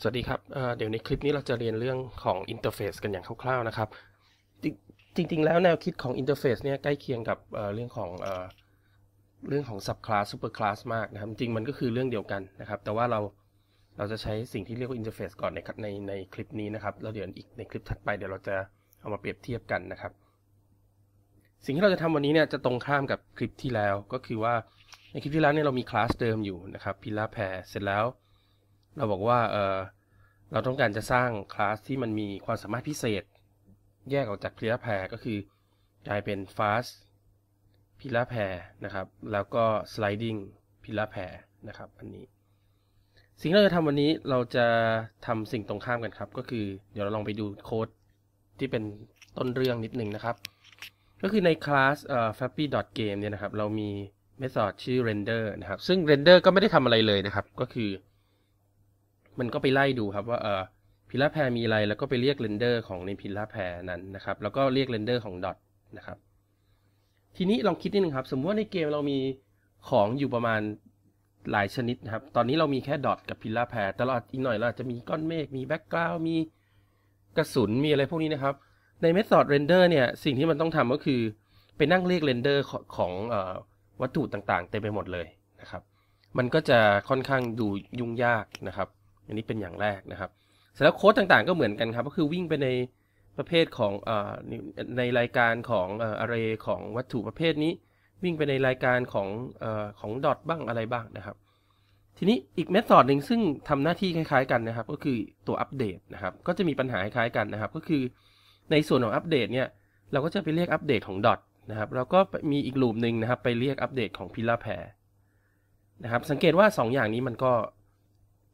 สวัสดีครับ เดี๋ยวในคลิปนี้เราจะเรียนเรื่องของอินเทอร์เฟซกันอย่างคร่าวๆนะครับ จริงๆแล้วแนวคิดของอินเทอร์เฟซเนี่ยใกล้เคียงกับเรื่องของเรื่องของ subclass superclass มากนะครับ จริงมันก็คือเรื่องเดียวกันนะครับ แต่ว่าเราเราจะใช้สิ่งที่เรียกว่าอินเทอร์เฟซก่อนในในในคลิปนี้นะครับ แล้วเดี๋ยวอีกในคลิปถัดไปเดี๋ยวเราจะเอามาเปรียบเทียบกันนะครับ สิ่งที่เราจะทำวันนี้เนี่ยจะตรงข้ามกับคลิปที่แล้ว ก็คือว่าในคลิปที่แล้วเนี่ยเรามีคลาสเดิมอยู่นะครับพิลาแพรเสร็จแล้วเราบอกว่าเออเราต้องการจะสร้างคลาสที่มันมีความสามารถพิเศษ แยกออกจากพิลาแพรก็คือกลายเป็น fast พิลาแพรนะครับแล้วก็ sliding พิลาแพรนะครับอันนี้สิ่งที่เราจะทำวันนี้เราจะทำสิ่งตรงข้ามกันครับ ก็คือเดี๋ยวเราลองไปดูโค้ดที่เป็นต้นเรื่องนิดนึงนะครับ ก็คือในคลาส fappy.game เนี่ยนะครับ เรามีเมธอดชื่อ render นะครับ ซึ่ง render ก็ไม่ได้ทำอะไรเลยนะครับก็คือมันก็ไปไล่ดูครับว่าเออพิลาแพรมีอะไรแล้วก็ไปเรียกเรนเดอร์ ของในพิลาแพรนั้นนะครับแล้วก็เรียกเรนเดอร์ของดอทนะครับ ทีนี้ลองคิดนิดนึงครับสมมติว่าในเกมเรามีของอยู่ประมาณหลายชนิดนะครับ ตอนนี้เรามีแค่ดอทกับพิลาแพรแต่เราอีกหน่อยเราอาจจะมีก้อนเมฆมีแบ็กกราวมีกระสุนมีอะไรพวกนี้นะครับในเมธอดเรนเดอร์เนี่ยสิ่งที่มันต้องทำก็คือไปนั่งเรียกเรนเดอร์ของวัตถุต่างๆ เต็มไปหมดเลยนะครับ มันก็จะค่อนข้างดูยุ่งยากนะครับอันนี้เป็นอย่างแรกนะครับ เสร็จแล้วโค้ดต่างๆก็เหมือนกันครับ ก็คือวิ่งไปในประเภทของอในรายการของอาร์เรของวัตถุประเภทนี้ วิ่งไปในรายการของอของดอทบ้างอะไรบ้างนะครับ ทีนี้อีกเมธอดหนึ่งซึ่งทำหน้าที่คล้ายๆ กันนะครับ ก็คือตัวอัปเดตนะครับ ก็จะมีปัญหาคล้ายกันนะครับ ก็คือในส่วนของอัปเดตเนี่ย เราก็จะไปเรียกอัปเดตของดอทนะครับเราก็มีอีกลุ่มหนึ่งนะครับไปเรียกอัปเดตของพิลาแพรนะครับ สังเกตว่า 2 อย่างนี้มันก็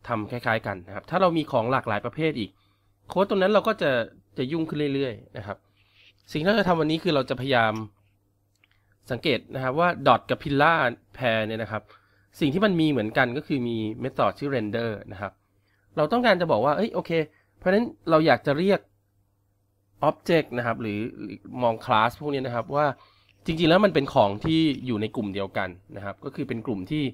ทำคล้ายๆกันนะครับ ถ้าเรามีของหลากหลายประเภทอีก โค้ดตรงนั้นเราก็จะจะยุ่งขึ้นเรื่อยๆนะครับ สิ่งที่เราจะทำวันนี้คือเราจะพยายามสังเกตนะครับว่าดอทกับพิลล่าแพร์เนี่ยนะครับสิ่งที่มันมีเหมือนกันก็คือมีเมธอดชื่อ render นะครับเราต้องการจะบอกว่าเอ้ยโอเคเพราะฉะนั้นเราอยากจะเรียก object นะครับ หรือมองคลาสพวกนี้นะครับ ว่าจริงๆแล้วมันเป็นของที่อยู่ในกลุ่มเดียวกันนะครับ ก็คือเป็นกลุ่มที่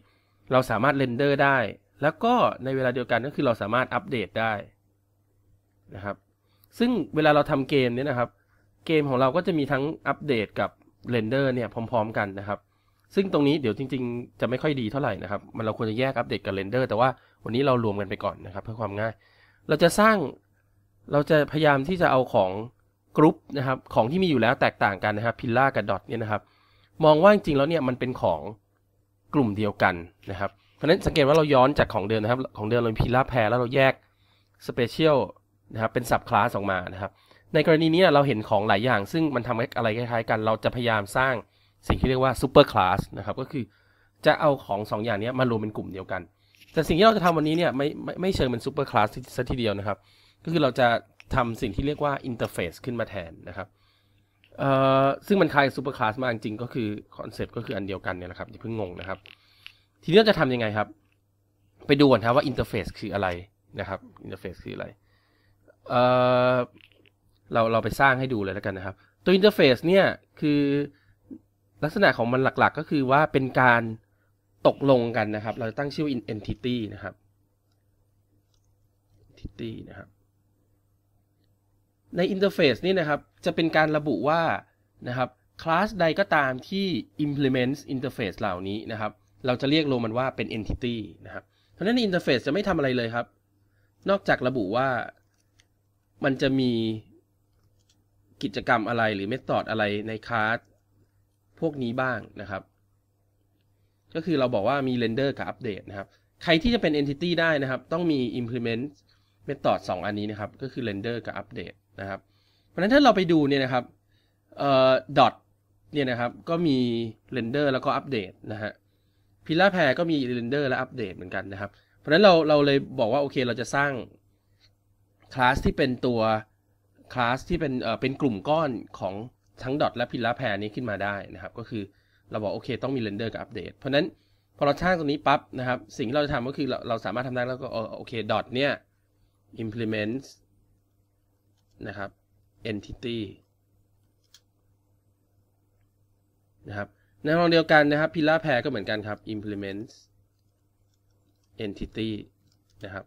เราสามารถเรนเดอร์ได้แล้วก็ในเวลาเดียวกันก็คือเราสามารถอัปเดตได้นะครับ ซึ่งเวลาเราทำเกมเนี่ยนะครับเกมของเราก็จะมีทั้งอัปเดตกับเรนเดอร์เนี่ยพร้อม ๆ กันนะครับ ซึ่งตรงนี้เดี๋ยวจริงๆ จะไม่ค่อยดีเท่าไหร่นะครับมันเราควรจะแยกอัปเดตกับเรนเดอร์แต่ว่าวันนี้เรารวมกันไปก่อนนะครับ เพื่อความง่าย เราจะสร้างเราจะพยายามที่จะเอาของกรุ๊ปนะครับของที่มีอยู่แล้วแตกต่างกันนะครับพิลล่ากับดอทเนี่ยนะครับ มองว่าจริงๆแล้วเนี่ยมันเป็นของกลุ่มเดียวกันนะครับเพราะนั้นสังเกตว่าเราย้อนจากของเดิมนะครับของเดิมเราพิลาแพรแล้วเราแยกสเปเชียลนะครับเป็นสับคลาสออกมานะครับในกรณีนี้เราเห็นของหลายอย่าง ซึ่งมันทำอะไรคล้ายๆกันเราจะพยายามสร้างสิ่งที่เรียกว่าซูเปอร์คลาสนะครับก็คือจะเอาของ 2ออย่างนี้มารวมเป็นกลุ่มเดียวกัน แต่สิ่งที่เราจะทำวันนี้เนี่ยไม่ไม่ไม่เชิงเป็นซูเปอร์คลาสซะทีเดียวนะครับก็คือเราจะทำสิ่งที่เรียกว่าอินเทอร์เฟซขึ้นมาแทนนะครับซึ่งมันคล้ายซูเปอร์คลาสมากจริงก็คือคอนเซปต์ก็คืออันเดียวกันเนี่ยนะครับอย่าเพิ่งงงนะครับทีนี้เราจะทำยังไงครับ ไปดูก่อนนะว่าอินเทอร์เฟซคืออะไรนะครับ อินเทอร์เฟซคืออะไร เอ่อ เราเราไปสร้างให้ดูเลยแล้วกันนะครับ ตัวอินเทอร์เฟซเนี่ยคือลักษณะของมันหลักๆ ก็คือว่าเป็นการตกลงกันนะครับ เราตั้งชื่อว่า entity นะครับ entity นะครับ ในอินเทอร์เฟซนี่นะครับจะเป็นการระบุว่านะครับคลาสใดก็ตามที่ implements interface เหล่านี้นะครับเราจะเรียกโลมันว่าเป็น entity นะครับเพราะฉะนั้นอินเทอร์เฟซจะไม่ทำอะไรเลยครับ นอกจากระบุว่ามันจะมีกิจกรรมอะไรหรือเมธอดอะไรในคลาสพวกนี้บ้างนะครับ ก็คือเราบอกว่ามี render กับ update นะครับ ใครที่จะเป็น entity ได้นะครับ ต้องมี implement method 2 อันนี้นะครับก็คือ render กับ update นะครับ เพราะะนั้นถ้าเราไปดูเนี่ยนะครับ เอ่อ dot เนี่ยนะครับก็มี render แล้วก็ update นะฮะพิล่าแพรก็มีเรนเดอร์และอัปเดตเหมือนกันนะครับ เพราะนั้นเราเราเลยบอกว่าโอเคเราจะสร้างคลาสที่เป็นตัวคลาสที่เป็นเอ่อเป็นกลุ่มก้อนของทั้งดอทและพิล่าแพรนี้ขึ้นมาได้นะครับ ก็คือ เราบอกโอเคต้องมีเรนเดอร์กับอัปเดตเพราะนั้น พอเราสร้างตรงนี้ปั๊บนะครับสิ่งที่เราจะทำก็คือ เราเราสามารถทำได้แล้วก็โอเคดอทเนี่ย implement นะครับ entity นะครับในห้องเดียวกันนะครับพิล r าแพรก็เหมือนกันครับ implements entity นะครับ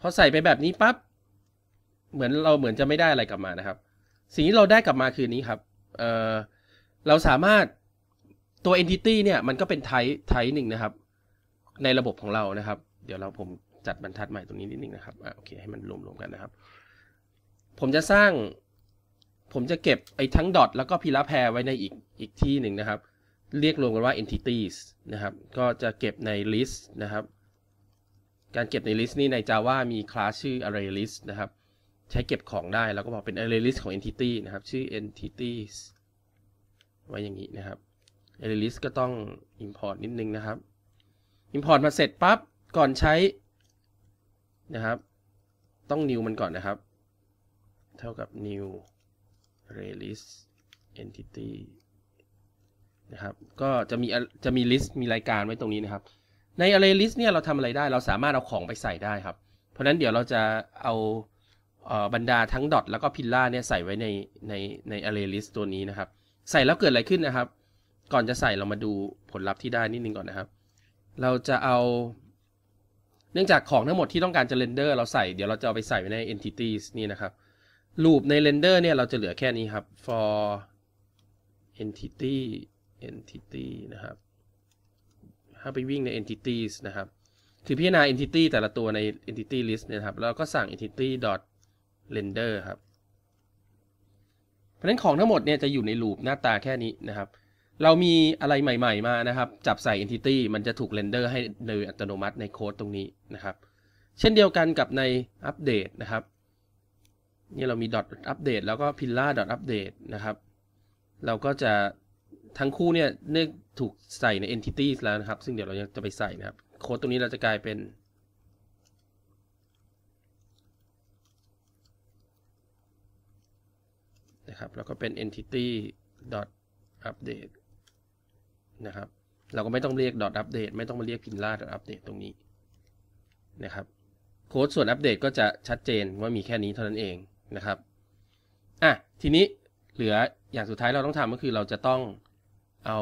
พอใส่ไปแบบนี้ปับ๊บเหมือนเราเหมือนจะไม่ได้อะไรกลับมานะครับสิ่งที่เราได้กลับมาคือนี้ครับเเราสามารถตัว entity เนี่ยมันก็เป็น type type หนึ่งนะครับในระบบของเรานะครับ เดี๋ยวเราผมจัดบรรทัดใหม่ตรงนี้นิดนึงนะครับอ่ะโอเคให้มันรวมๆกันนะครับ ผมจะสร้างผมจะเก็บไอ้ทั้งดอทแล้วก็พิลาแพรไว้ในอีกอีกที่หนึ่งนะครับ เรียกรวมกันว่า entities นะครับ ก็จะเก็บใน list นะครับ การเก็บใน list นี่ใน Java มีคลาสชื่อ array list นะครับ ใช้เก็บของได้ แล้วก็บอกเป็น array list ของ entity นะครับ ชื่อ entities ไว้อย่างนี้นะครับ array list ก็ต้อง import นิดนึงนะครับ import มาเสร็จปั๊บ ก่อนใช้นะครับ ต้อง new มันก่อนนะครับ เท่ากับ new playlist entity นะครับ ก็จะมีจะมี list มีรายการไว้ตรงนี้นะครับ ใน array list เนี่ยเราทำอะไรได้ เราสามารถเอาของไปใส่ได้ครับ เพราะนั้นเดี๋ยวเราจะเอาบรรดาทั้งดอทแล้วก็พิลล่าเนี่ยใส่ไว้ในในใน array list ตัวนี้นะครับ ใส่แล้วเกิดอะไรขึ้นนะครับ ก่อนจะใส่เรามาดูผลลัพธ์ที่ได้นิดนึงก่อนนะครับ เราจะเอา เนื่องจากของทั้งหมดที่ต้องการจะเรนเดอร์เราใส่เดี๋ยวเราจะเอาไปใส่ไว้ใน entities นี่นะครับลูปในนเดอร์เนี่ยเราจะเหลือแค่นี้ครับ for entity entity นะครับ ถ้าไปวิ่งใน entities นะครับคือพิจารณา entity แต่ละตัวใน entity list เนี่ยครับแล้วก็สั่ง entity dot render ครับ เพราะนั้นของทั้งหมดเนี่ยจะอยู่ในลูปหน้าตาแค่นี้นะครับ เรามีอะไรใหม่ๆมานะครับ จับใส่ entity มันจะถูก render ให้โดยอัตโนมัติในโค้ดตรงนี้นะครับ เช่นเดียวกันกับในอัปเดตนะครับนี่เรามี dot update แล้วก็ pilla dot update นะครับ เราก็จะทั้งคู่เนี่ยเนื่อถูกใส่ใน entities แล้วนะครับ ซึ่งเดี๋ยวเราจะไปใส่นะครับ โค้ดตรงนี้เราจะกลายเป็นนะครับ แล้วก็เป็น entity dot update นะครับ เราก็ไม่ต้องเรียก dot update ไม่ต้องมาเรียก pilla dot update ตรงนี้นะครับ โค้ดส่วนอัปเดตก็จะชัดเจนว่ามีแค่นี้เท่านั้นเองนะครับ อ่ะ ทีนี้เหลือ อย่างสุดท้ายเราต้องทำก็คือเราจะต้องเอา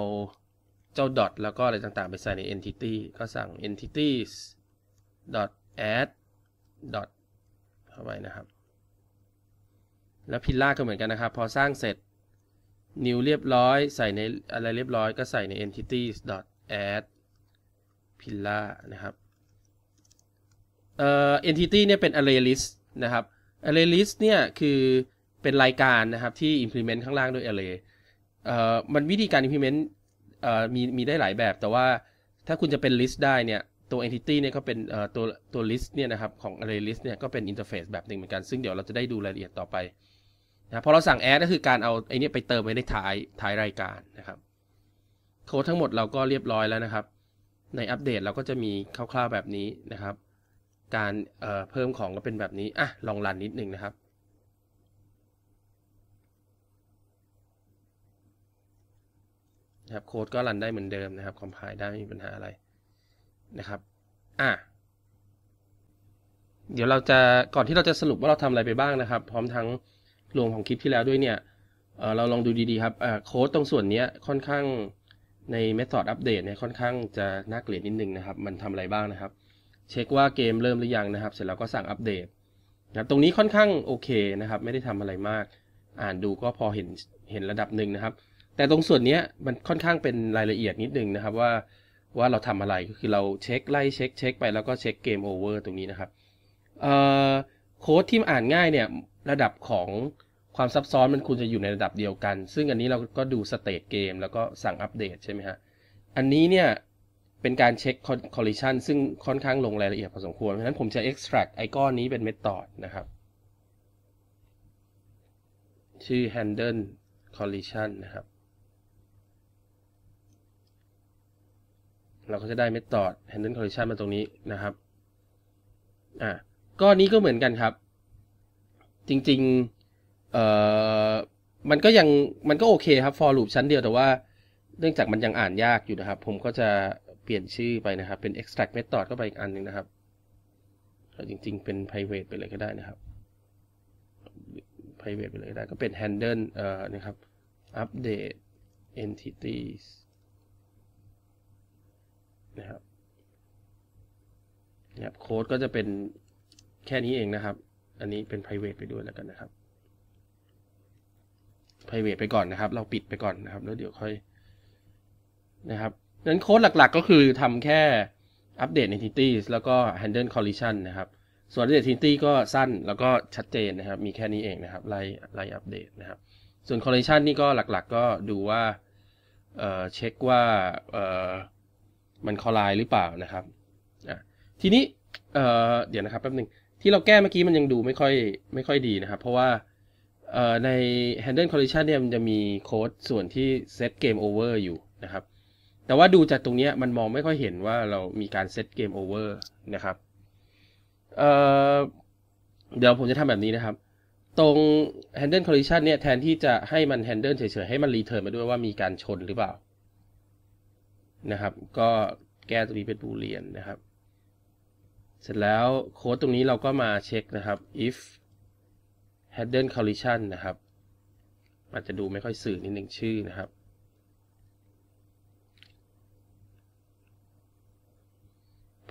เจ้า dot แล้วก็อะไรต่างๆ ไปใส่ใน entity ก็สั่ง entities dot add dot เข้าไปนะครับ แล้วพิลล่าก็เหมือนกันนะครับ พอสร้างเสร็จ new เรียบร้อย ใส่ในอะไรเรียบร้อย ก็ใส่ใน entities dot add พิลล่า นะครับ เอ่อ entity เนี่ย เป็น array list นะครับ array list เนี่ยคือเป็นรายการนะครับที่ implement ข้างล่างด้วย array เอ่อมันวิธีการ implement เอ่อมีมีได้หลายแบบ แต่ว่าถ้าคุณจะเป็น list ได้เนี่ยตัว entity เนี่ยก็เป็นเอ่อตัวตัว list เนี่ยนะครับของ array list เนี่ยก็เป็น interface แบบหนึ่งเหมือนกันซึ่งเดี๋ยวเราจะได้ดูรายละเอียดต่อไปนะพอเราสั่ง add ก็คือการเอาไอ้นี้ไปเติมไว้ในท้ายท้ายรายการนะครับโค้ดทั้งหมดเราก็เรียบร้อยแล้วนะครับ ในอัปเดตเราก็จะมีคร่าวๆแบบนี้นะครับการเเพิ่มของก็เป็นแบบนี้อ่ะลองรันนิดนึงนะครับนะครับ โค้ดก็รันได้เหมือนเดิมนะครับ คอมไพล์ได้ไม่มีปัญหาอะไรนะครับอ่ะเดี๋ยวเราจะก่อนที่เราจะสรุปว่าเราทำอะไรไปบ้างนะครับ พร้อมทั้งรวมของคลิปที่แล้วด้วยเนี่ยเเราลองดูดีๆครับโค้ดตรงส่วนนี้ค่อนข้างใน method update เนี่ยค่อนข้างจะน่าเกลียดนิดนึงนะครับ มันทำอะไรบ้างนะครับเช็คว่าเกมเริ่มหรือยังนะครับ เสร็จแล้วก็สั่งอัปเดตนะครับตรงนี้ค่อนข้างโอเคนะครับ ไม่ได้ทำอะไรมาก อ่านดูก็พอเห็นเห็นระดับหนึ่งนะครับ แต่ตรงส่วนนี้มันค่อนข้างเป็นรายละเอียดนิดนึงนะครับว่า ว่าเราทำอะไรก็คือเราเช็คไล่เช็คเช็คไปแล้วก็เช็คเกมโอเวอร์ตรงนี้นะครับโค้ดที่อ่านง่ายเนี่ยระดับของความซับซ้อนมันควรจะอยู่ในระดับเดียวกัน ซึ่งอันนี้เราก็ดูสเตตเกมแล้วก็สั่งอัปเดตใช่ไหมฮะอันนี้เนี่ยเป็นการเช็คคอลลิชันซึ่งค่อนข้างลงรายละเอียดพอสมควร เพราะฉะนั้นผมจะ extract ไอก้อนนี้เป็นเมทอดนะครับชื่อ handle collision นะครับ เราก็จะได้เมทอด handle collision มาตรงนี้นะครับอ่ะก้อนนี้ก็เหมือนกันครับ จริงๆเอ่อมันก็ยังมันก็โอเคครับ for loop ชั้นเดียวแต่ว่าเนื่องจากมันยังอ่านยากอยู่นะครับผมก็จะเปลี่ยนชื่อไปนะครับเป็น extract method ก็ไปอีกอันนึงนะครับ จริงๆ เป็น private ไปเลยก็ได้นะครับ private ไปเลยก็ได้ก็เป็น handle เอ่อ นะครับ update entities นะครับนะครับโค้ดก็จะเป็นแค่นี้เองนะครับ อันนี้เป็น private ไปด้วยแล้วกันนะครับ private ไปก่อนนะครับ เราปิดไปก่อนนะครับแล้วเดี๋ยวค่อยนะครับนั้นโค้ดหลักๆก็คือทำแค่อัปเดต entities แล้วก็ handle collision นะครับส่วนอ p d เ t e entity ก็สั้นแล้วก็ชัดเจนนะครับ มีแค่นี้เองนะครับไล่ไล่อัปเดตนะครับ ส่วน collision นี่ก็หลักๆ ก็ดูว่าเอ่อเช็คว่าเอ่อมันคอลไลหรือเปล่านะครับ ทีนี้เอ่อเดี๋ยวนะครับ แป๊บนึงที่เราแก้เมื่อกี้มันยังดูไม่ค่อยไม่ค่อยดีนะครับ เพราะว่าใน handle collision เนี่ยมันจะมีโค้ดส่วนที่ set game over อยู่นะครับแต่ว่าดูจากตรงนี้มันมองไม่ค่อยเห็นว่าเรามีการเซตเกมโอเวอร์นะครับเเดี๋ยวผมจะทำแบบนี้นะครับ ตรง handle collision เนี่ยแทนที่จะให้มัน handle เฉย ๆ ให้มันรีเทิร์นมาด้วยว่ามีการชนหรือเปล่านะครับ ก็แก้ตรงนี้เป็นบูเลียนนะครับ เสร็จแล้วโค้ดตรงนี้เราก็มาเช็คนะครับ if h a n d l e collision นะครับอาจจะดูไม่ค่อยสื่อนิดนึงชื่อนะครับ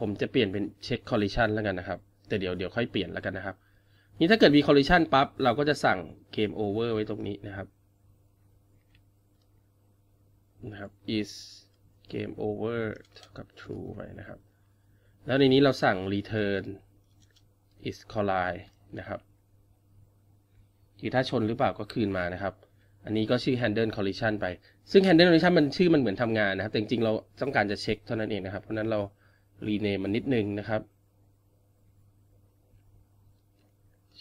ผมจะเปลี่ยนเป็นเช็คคอลลิชันแล้วกันนะครับ แต่เดี๋ยว เดี๋ยวค่อยเปลี่ยนแล้วกันนะครับ นี่ถ้าเกิดมีคอลลิชันปั๊บ เราก็จะสั่งเกมโอเวอร์ไว้ตรงนี้นะครับ นะครับ is game over กับ true ไว้นะครับ แล้วในนี้เราสั่ง return is collide นะครับคือถ้าชนหรือเปล่าก็คืนมานะครับ อันนี้ก็ชื่อ handle collision ไป ซึ่ง handle collision มันชื่อมันเหมือนทำงานนะครับ แต่จริงๆ เราต้องการจะเช็คเท่านั้นเองนะครับ เพราะนั้นเรารีเนมมันนิดนึงนะครับ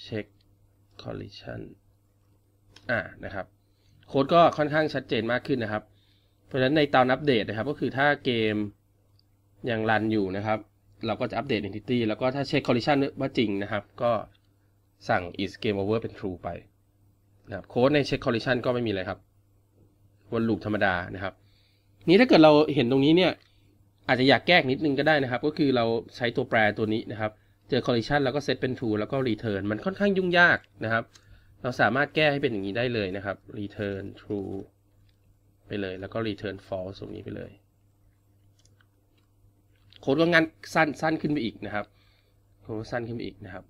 เช็ค collision อ่านะครับโค้ดก็ค่อนข้างชัดเจนมากขึ้นนะครับ เพราะฉะนั้นในตอนอัปเดตนะครับก็คือถ้าเกมยังรันอยู่นะครับ เราก็จะอัปเดต entity แล้วก็ถ้าเช็ค collision ว่าจริงนะครับ ก็สั่ง is game over เป็น true ไปนะครับโค้ดในเช็ค collision ก็ไม่มีอะไรครับวนลูปธรรมดานะครับ นี้ถ้าเกิดเราเห็นตรงนี้เนี่ยอาจจะอยากแก้กนิดนึงก็ได้นะครับ ก็คือเราใช้ตัวแปรตัวนี้นะครับ เจอ collision แล้วก็ set เป็น true แล้วก็ return มันค่อนข้างยุ่งยากนะครับ เราสามารถแก้ให้เป็นอย่างนี้ได้เลยนะครับ return true ไปเลย แล้วก็ return false ตรงนี้ไปเลย โค้ดก็งานสั้นสั้นขึ้นไปอีกนะครับ โค้ดสั้นขึ้นไปอีกนะครับ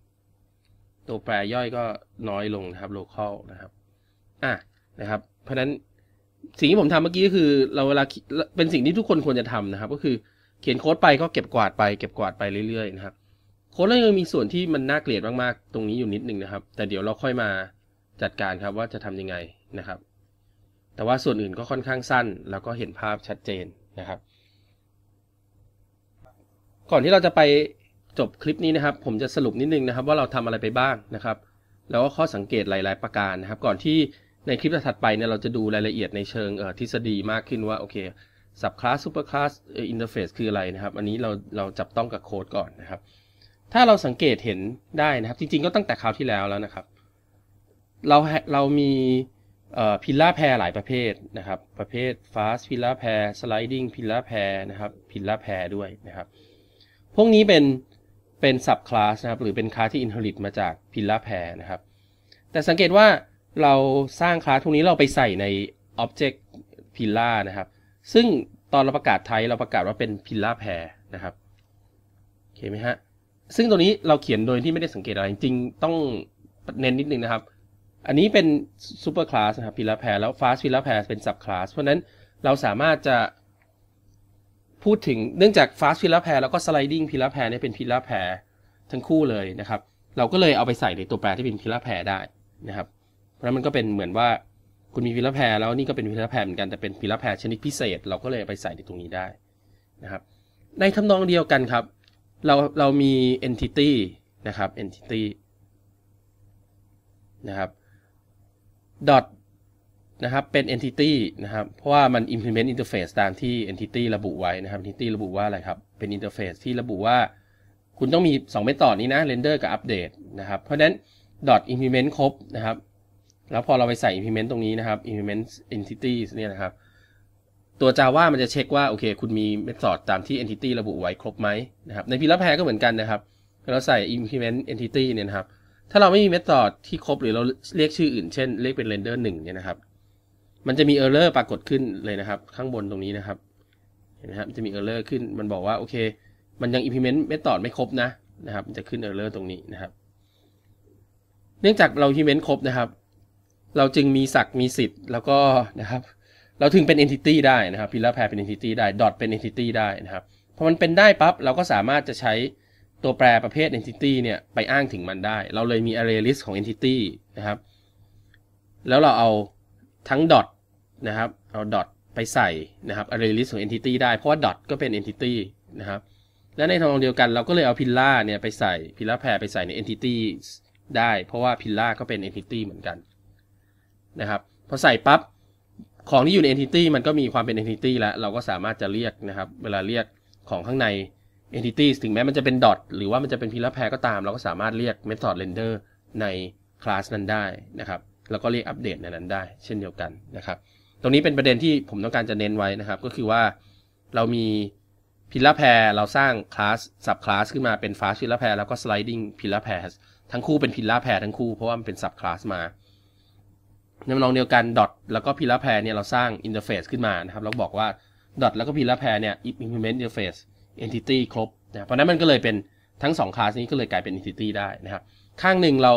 ตัวแปรย่อยก็น้อยลงนะครับ local นะครับ อ่ะนะครับ เพราะนั้นสิ่งที่ผมทำเมื่อกี้ก็คือเราเวลาเป็นสิ่งที่ทุกคนควรจะทำนะครับ ก็คือเขียนโค้ดไปก็เก็บกวาดไปเก็บกวาดไปเรื่อย ๆ นะครับโค้ดเรายังมีส่วนที่มันน่าเกลียดมากๆตรงนี้อยู่นิดนึงนะครับ แต่เดี๋ยวเราค่อยมาจัดการครับว่าจะทํำยังไงนะครับ แต่ว่าส่วนอื่นก็ค่อนข้างสั้นแล้วก็เห็นภาพชัดเจนนะครับ ก่อนที่เราจะไปจบคลิปนี้นะครับ ผมจะสรุปนิดนึงนะครับ ว่าเราทำอะไรไปบ้างนะครับ แล้วก็ข้อสังเกตหลาย ๆประการนะครับ ก่อนที่ในคลิปถัดไปเนี่ยเราจะดูรายละเอียดในเชิงทฤษฎีมากขึ้นว่าโอเคสับคลาสซูเปอร์คลาสอินเทอร์เฟซคืออะไรนะครับ อันนี้เราเราจับต้องกับโค้ดก่อนนะครับ ถ้าเราสังเกตเห็นได้นะครับ จริงๆก็ตั้งแต่คราวที่แล้วแล้วนะครับ เราเรามีพิลล่าแพรหลายประเภทนะครับประเภท fast พิลล่าแพร sliding พิลล่าแพรนะครับพิลล่าแพรด้วยนะครับ พวกนี้เป็นเป็นสับคลาสนะครับหรือเป็นคลาสที่อินเทอริตมาจากพิลล่าแพรนะครับแต่สังเกตว่าเราสร้างคลาสทุกนี้เราไปใส่ใน Object p i l l a นะครับ ซึ่งตอนเราประกาศไทยเราประกาศว่าเป็น p i l l a pair นะครับโอเคไหมฮะ ซึ่งตัวนี้เราเขียนโดยที่ไม่ได้สังเกตอะไร จริงต้องเน้นนิดนึงนะครับ อันนี้เป็น super class นะครับ p i l l a pair แล้ว fast p i l l a pair เป็น sub class เพราะนั้นเราสามารถจะพูดถึงเนื่องจาก fast p i l l a pair แล้วก็ sliding p i l l a pair เนี่ยเป็น p i l l a pair ทั้งคู่เลยนะครับ เราก็เลยเอาไปใส่ในตัวแปรที่เป็น p i l l a pair ได้นะครับเพราะมันก็เป็นเหมือนว่าคุณมีวิลแพรแล้วนี่ก็เป็นวิลแพรเหมือนกัน แต่เป็นวิลแพรชนิดพิเศษ เราก็เลยไปใส่ในตรงนี้ได้นะครับ ในทำนองเดียวกันครับ เราเรามี entity นะครับ entity นะครับ dot นะครับ เป็น entity นะครับ เพราะว่ามัน implement interface ตามที่ entity ระบุไว้นะครับ entity ระบุว่าอะไรครับ เป็น interface ที่ระบุว่า คุณต้องมี2เมธอดนี้นะ render กับ update นะครับ เพราะฉะนั้น dot implement ครบนะครับแล้วพอเราไปใส่ implement ตรงนี้นะครับ implement entities เนี่ยนะครับ ตัว Java มันจะเช็คว่าโอเค คุณมี method ตามที่ entity ระบุไว้ครบไหมนะครับ ใน p ีล p แพรก็เหมือนกันนะครับเราใส่ implement entity เนี่ยนะครับ ถ้าเราไม่มี method ที่ครบ หรือเราเรียกชื่ออื่น เช่น เรียกเป็น render 1 เนี่ยนะครับ มันจะมี error ปรากฏขึ้นเลยนะครับ ข้างบนตรงนี้นะครับ เห็นไหมครับจะมี error ขึ้น มันบอกว่าโอเค มันยัง implement method ไม่ครบนะนะครับจะขึ้น error ตรงนี้นะครับ เนื่องจากเรา implement ครบนะครับเราจึงมีศักดิ์มีสิทธิ์แล้วก็นะครับ เราถึงเป็น entity ได้นะครับ พิลาแพรเป็น entity ได้ ดอทเป็น entity ได้นะครับ พอมันเป็นได้ปั๊บเราก็สามารถจะใช้ตัวแปรประเภท entity เนี่ยไปอ้างถึงมันได้ เราเลยมี array list ของ entity นะครับ แล้วเราเอาทั้งดอทนะครับ เอาดอทไปใส่นะครับ array list ของ entity ได้ เพราะว่าดอทก็เป็น entity นะครับ และในทางเดียวกันเราก็เลยเอาพิลาเนี่ยไปใส่ พิลาแพรไปใส่ใน entity ได้ เพราะว่าพิลาก็เป็น entity เหมือนกันนะครับพอใส่ปั๊บ ของที่อยู่ใน entity มันก็มีความเป็น entity แล้วเราก็สามารถจะเรียกนะครับเวลาเรียกของข้างใน entity ถึงแม้มันจะเป็น dot หรือว่ามันจะเป็นพิลแพรก็ตาม เราก็สามารถเรียก method render ใน class นั้นได้นะครับแล้วก็เรียกอัปเดตในนั้นได้ เช่นเดียวกันนะครับตรงนี้เป็นประเด็นที่ผมต้องการจะเน้นไว้นะครับ ก็คือว่าเรามีพิลแพรเราสร้างคลาสสับคลาสขึ้นมาเป็น fast พิลแพรแล้วก็ sliding พิลแพรทั้งคู่เป็นพิลแพรทั้งคู่เพราะว่ามันเป็นสับคลาสมาในนองเดียวกันดอทแล้วก็พีละแพรเนี่ยเราสร้างอินเทอร์เฟซขึ้นมานะครับเราบอกว่าดอทแล้วก็พีละแพรเนี่ย implement interface entity ครบนะเพราะนั้นมันก็เลยเป็นทั้ง 2คลาสนี้ก็เลยกลายเป็น entity ได้นะครับ ข้างหนึ่งเรา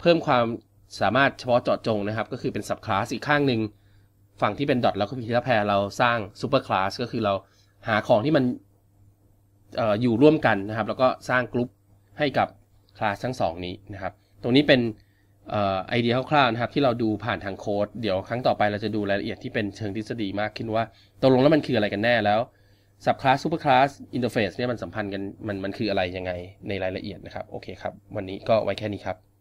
เพิ่มความสามารถเฉพาะเจาะจงนะครับ ก็คือเป็น subclass อีกข้างหนึ่ง ฝั่งที่เป็นดอทแล้วก็พีละแพรเราสร้าง superclass ก็คือเราหาของที่มันออยู่ร่วมกันนะครับ แล้วก็สร้างกลุ่มให้กับคลาสทั้ง 2 นี้นะครับ ตรงนี้เป็นไอเดียคร่าวๆนะครับที่เราดูผ่านทางโค้ดเดี๋ยวครั้งต่อไปเราจะดูรายละเอียดที่เป็นเชิงทฤษฎีมากขึ้นว่าตกลงแล้วมันคืออะไรกันแน่แล้วสับคลาสซูเปอร์คลาสอินเทอร์เฟซเนี่ยมันสัมพันธ์กันมัน มันคืออะไรยังไงในรายละเอียดนะครับโอเคครับวันนี้ก็ไว้แค่นี้ครับ